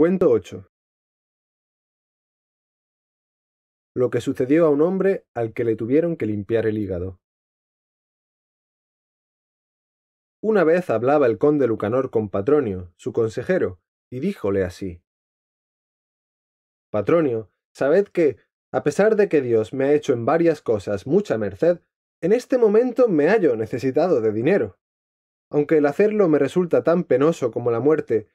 Cuento 8. Lo que sucedió a un hombre al que le tuvieron que limpiar el hígado. Una vez hablaba el conde Lucanor con Patronio, su consejero, y díjole así. Patronio, sabed que, a pesar de que Dios me ha hecho en varias cosas mucha merced, en este momento me hallo necesitado de dinero. Aunque el hacerlo me resulta tan penoso como la muerte,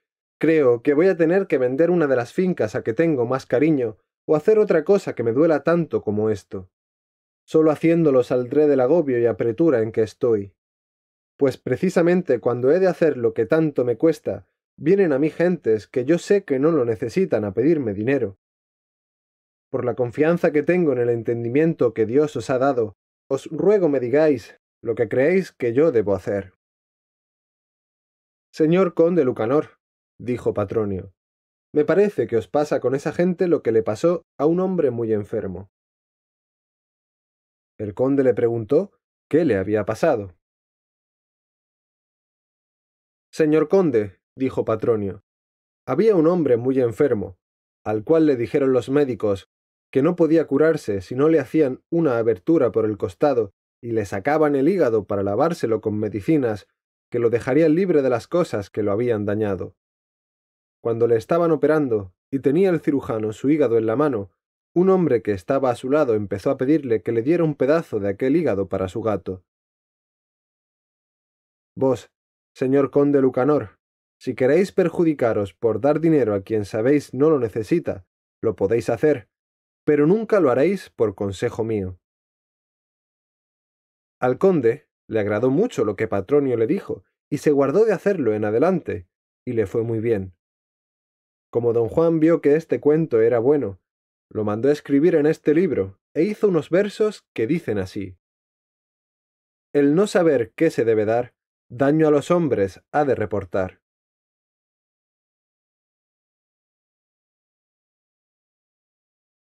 Creo que voy a tener que vender una de las fincas a que tengo más cariño o hacer otra cosa que me duela tanto como esto. Solo haciéndolo saldré del agobio y apretura en que estoy. Pues precisamente cuando he de hacer lo que tanto me cuesta, vienen a mí gentes que yo sé que no lo necesitan a pedirme dinero. Por la confianza que tengo en el entendimiento que Dios os ha dado, os ruego me digáis lo que creéis que yo debo hacer. Señor conde Lucanor, dijo Patronio. Me parece que os pasa con esa gente lo que le pasó a un hombre muy enfermo. El conde le preguntó qué le había pasado. Señor conde, dijo Patronio, había un hombre muy enfermo, al cual le dijeron los médicos que no podía curarse si no le hacían una abertura por el costado y le sacaban el hígado para lavárselo con medicinas, que lo dejarían libre de las cosas que lo habían dañado cuando le estaban operando y tenía el cirujano su hígado en la mano, un hombre que estaba a su lado empezó a pedirle que le diera un pedazo de aquel hígado para su gato. Vos, señor conde Lucanor, si queréis perjudicaros por dar dinero a quien sabéis no lo necesita, lo podéis hacer, pero nunca lo haréis por consejo mío. Al conde le agradó mucho lo que Patronio le dijo, y se guardó de hacerlo en adelante, y le fue muy bien. Como don Juan vio que este cuento era bueno, lo mandó a escribir en este libro, e hizo unos versos que dicen así. El no saber qué se debe dar, daño a los hombres ha de reportar.